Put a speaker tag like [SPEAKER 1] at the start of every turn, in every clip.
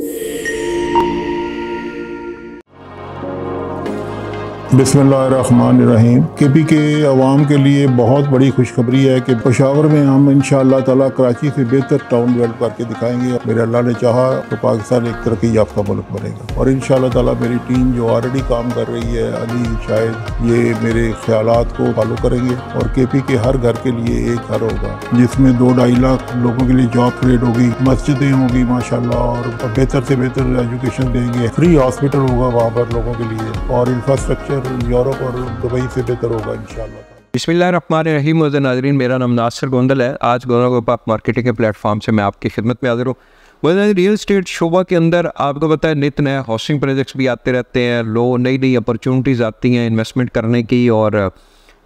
[SPEAKER 1] you
[SPEAKER 2] बिसमीम के P के आवाम के लिए बहुत बड़ी खुशखबरी है कि पशावर में हम इन ताला कराची से बेहतर टाउन डेवलप करके दिखाएंगे मेरे अल्लाह ने चाहा तो पाकिस्तान एक तरक्की याफ्ता मुल्क बनेगा और इन ताला मेरी टीम जो ऑलरेडी काम कर रही है अली शायद ये मेरे ख्याल को फॉलो करेंगे और के पी के हर घर के लिए एक घर होगा जिसमें दो ढाई लाख लोगों के लिए जॉब क्रिएट होगी मस्जिदें होगी माशा और बेहतर से बेहतर एजुकेशन देंगे फ्री हॉस्पिटल होगा वहाँ पर लोगों के लिए और इंफ्रास्ट्रक्चर यूरोप और दुबई से बेहतर होगा इन
[SPEAKER 1] बिस्मिल्लाम नाजरीन मेरा नाम नासिर गोंदल है आज गोना गोपाक मार्केटिंग के प्लेटफॉर्म से मैं आपकी खिदमत में हाजिर हूँ रियल स्टेट शोभा के अंदर आपको पता है नित नए हाउसिंग प्रोजेक्ट्स भी आते रहते हैं लो नई नई अपॉर्चुनिटीज़ आती हैं इन्वेस्टमेंट करने की और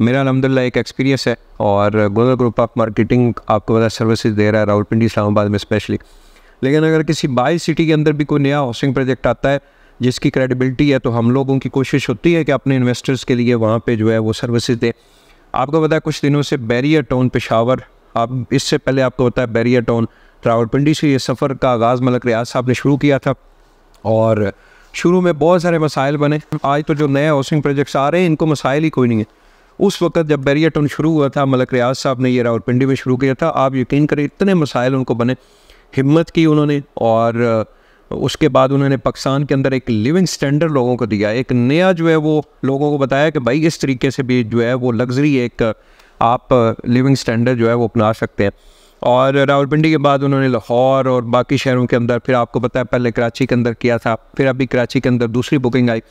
[SPEAKER 1] मेरा अलहमदिल्ला एक एक्सपीरियंस है और गोना ग्रुप ऑफ मार्केटिंग आपको पता सर्विसेज दे रहा है राहुल पिंडी इस्लामाबाद में स्पेशली लेकिन अगर किसी बाई सिटी के अंदर भी कोई नया हाउसिंग प्रोजेक्ट आता है जिसकी क्रेडिबिलिटी है तो हम लोगों की कोशिश होती है कि अपने इन्वेस्टर्स के लिए वहाँ पे जो है वो सर्विसेज दें आपको पता है कुछ दिनों से बैरियर टाउन पेशावर आप इससे पहले आपको पता है बैरियर टाउन रावलपिंडी से ये सफ़र का आगाज़ मलक रियाज साहब ने शुरू किया था और शुरू में बहुत सारे मसाइल बने आज तो जो नए हाउसिंग प्रोजेक्ट्स आ रहे हैं इनको मसाइल ही कोई नहीं है उस वक्त जब बैरियर टाउन शुरू हुआ था मलक रियाज साहब ने ये रावलपिंडी में शुरू किया था आप यकीन करें इतने मसाइल उनको बने हिम्मत की उन्होंने और उसके बाद उन्होंने पाकिस्तान के अंदर एक लिविंग स्टैंडर्ड लोगों को दिया एक नया जो है वो लोगों को बताया कि भाई इस तरीके से भी जो है वो लग्जरी एक आप लिविंग स्टैंडर्ड जो है वो अपना सकते हैं और रावलपिंडी के बाद उन्होंने लाहौर और बाकी शहरों के अंदर फिर आपको बताया पहले कराची के अंदर किया था फिर अभी कराची के अंदर दूसरी बुकिंग आई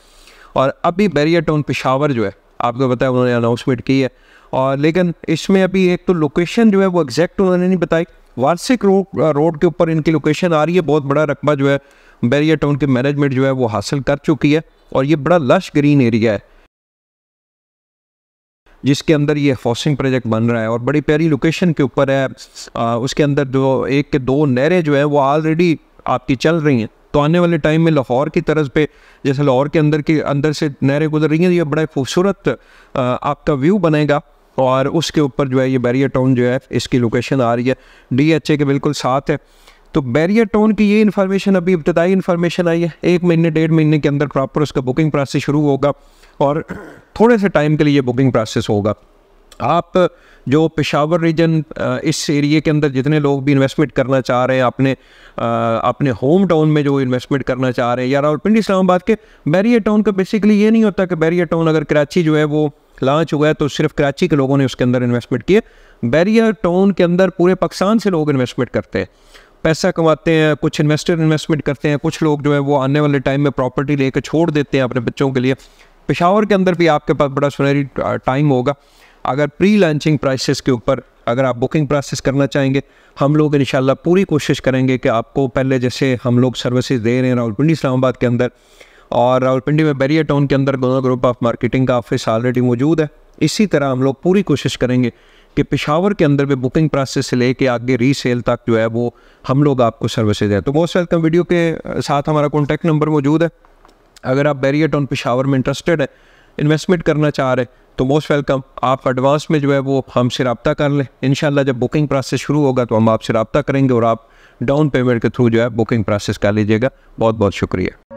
[SPEAKER 1] और अभी बैरियर टाउन पिशावर जो है आपको बताया उन्होंने अनाउंसमेंट की है और लेकिन इसमें अभी एक तो लोकेशन जो है वो एग्जैक्ट उन्होंने नहीं बताई वार्षिक रोड रोड के ऊपर इनकी लोकेशन आ रही है बहुत बड़ा रकबा जो है बैरियर टाउन के मैनेजमेंट जो है वो हासिल कर चुकी है और ये बड़ा लश ग्रीन एरिया है जिसके अंदर ये हाउसिंग प्रोजेक्ट बन रहा है और बड़ी प्यारी लोकेशन के ऊपर है आ, उसके अंदर जो एक के दो नहरें जो है वो ऑलरेडी आपकी चल रही हैं तो आने वाले टाइम में लाहौर की तरफ पे जैसे लाहौर के अंदर के अंदर से नहरें गुजर रही हैं ये बड़ा खूबसूरत आपका व्यू बनेगा और उसके ऊपर जो है ये बैरियर टाउन जो है इसकी लोकेशन आ रही है डी एच ए के बिल्कुल साथ है तो बैरियर टाउन की ये इन्फॉर्मेशन अभी इब्तदाई इन्फॉर्मेशन आई है एक महीने डेढ़ महीने के अंदर प्रॉपर उसका बुकिंग प्रोसेस शुरू होगा और थोड़े से टाइम के लिए ये बुकिंग प्रोसेस होगा आप जो पेशावर रीजन इस एरिए के अंदर जितने लोग भी इन्वेस्टमेंट करना चाह रहे हैं अपने अपने होम टाउन में जो इन्वेस्टमेंट करना चाह रहे हैं या रावलपिंडी इस्लामाबाद के बैरियर टाउन का बेसिकली ये नहीं होता कि बैरियर टाउन अगर कराची जो है वो लॉन्च हुआ है तो सिर्फ कराची के लोगों ने उसके अंदर इन्वेस्टमेंट किए बैरियर टाउन के अंदर पूरे पाकिस्तान से लोग इन्वेस्टमेंट करते हैं पैसा कमाते हैं कुछ इन्वेस्टर इन्वेस्टमेंट करते हैं कुछ लोग जो है वो आने वाले टाइम में प्रॉपर्टी लेकर छोड़ देते हैं अपने बच्चों के लिए पेशावर के अंदर भी आपके पास बड़ा सुनहरी टाइम होगा अगर प्री लॉन्चिंग प्राइसेस के ऊपर अगर आप बुकिंग प्रोसेस करना चाहेंगे हम लोग इन पूरी कोशिश करेंगे कि आपको पहले जैसे हम लोग सर्विसेज दे रहे हैं रावलपिंडी इस्लामाबाद के अंदर और रावलपिंडी में बैरिया टाउन के अंदर गोना ग्रुप ऑफ मार्केटिंग का ऑफिस ऑलरेडी मौजूद है इसी तरह हम लोग पूरी कोशिश करेंगे कि पिशावर के अंदर भी बुकिंग प्रोसेस से लेके आगे रीसेल तक जो है वो हम लोग आपको सर्विसेज दें तो मोस्ट वेलकम वीडियो के साथ हमारा कॉन्टैक्ट नंबर मौजूद है अगर आप बैरिया टाउन पिशावर में इंटरेस्टेड है इन्वेस्टमेंट करना चाह रहे तो मोस्ट वेलकम आप एडवांस में जो है वो हमसे रबता कर लें इन जब बुकिंग प्रोसेस शुरू होगा तो हम आपसे रबता करेंगे और आप डाउन पेमेंट के थ्रू जो है बुकिंग प्रोसेस कर लीजिएगा बहुत बहुत शुक्रिया